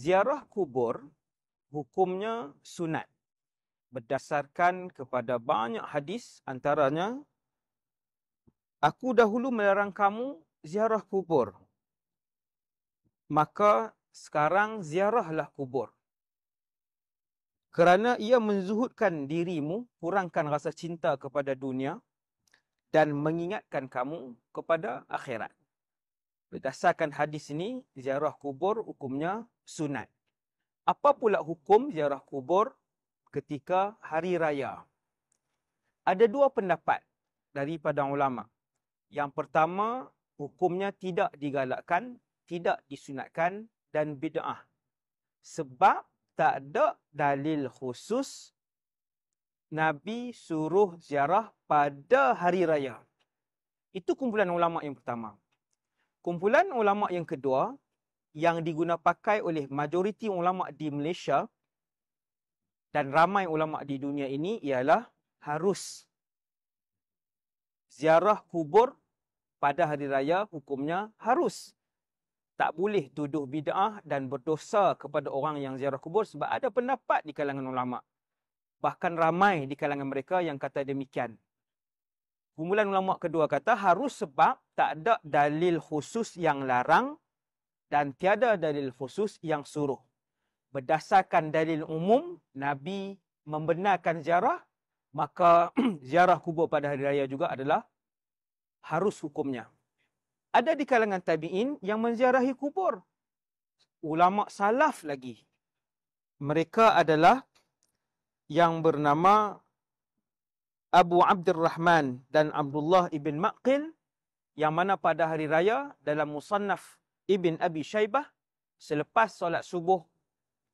ziarah kubur hukumnya sunat berdasarkan kepada banyak hadis antaranya aku dahulu melarang kamu ziarah kubur maka sekarang ziarahlah kubur kerana ia menzuhudkan dirimu kurangkan rasa cinta kepada dunia dan mengingatkan kamu kepada akhirat Berdasarkan hadis ini, ziarah kubur hukumnya sunat. Apa pula hukum ziarah kubur ketika hari raya? Ada dua pendapat daripada ulama. Yang pertama, hukumnya tidak digalakkan, tidak disunatkan dan bid'ah. Sebab tak ada dalil khusus Nabi suruh ziarah pada hari raya. Itu kumpulan ulama yang pertama kumpulan ulama yang kedua yang diguna pakai oleh majoriti ulama di Malaysia dan ramai ulama di dunia ini ialah harus ziarah kubur pada hari raya hukumnya harus tak boleh tuduh bid'ah dan berdosa kepada orang yang ziarah kubur sebab ada pendapat di kalangan ulama bahkan ramai di kalangan mereka yang kata demikian Kumpulan ulama kedua kata harus sebab tak ada dalil khusus yang larang dan tiada dalil khusus yang suruh. Berdasarkan dalil umum, Nabi membenarkan ziarah, maka ziarah kubur pada hari raya juga adalah harus hukumnya. Ada di kalangan tabi'in yang menziarahi kubur. Ulama salaf lagi. Mereka adalah yang bernama Abu Abdurrahman dan Abdullah ibn Maqil yang mana pada hari raya dalam musannaf ibn Abi Shaybah selepas solat subuh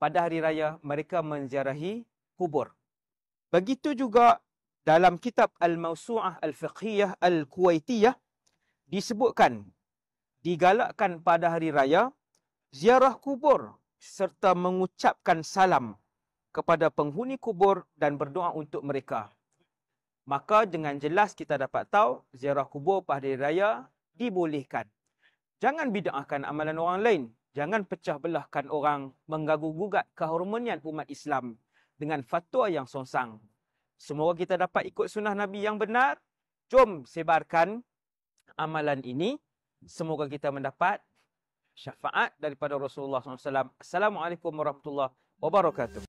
pada hari raya mereka menziarahi kubur. Begitu juga dalam kitab Al-Mawsu'ah Al-Fiqhiyah Al-Kuwaitiyah disebutkan digalakkan pada hari raya ziarah kubur serta mengucapkan salam kepada penghuni kubur dan berdoa untuk mereka. Maka dengan jelas kita dapat tahu ziarah kubur pada raya dibolehkan. Jangan bid'ahkan amalan orang lain. Jangan pecah belahkan orang mengganggu gugat kehormonian umat Islam dengan fatwa yang songsang. Semoga kita dapat ikut sunnah Nabi yang benar. Jom sebarkan amalan ini. Semoga kita mendapat syafaat daripada Rasulullah SAW. Assalamualaikum warahmatullahi wabarakatuh.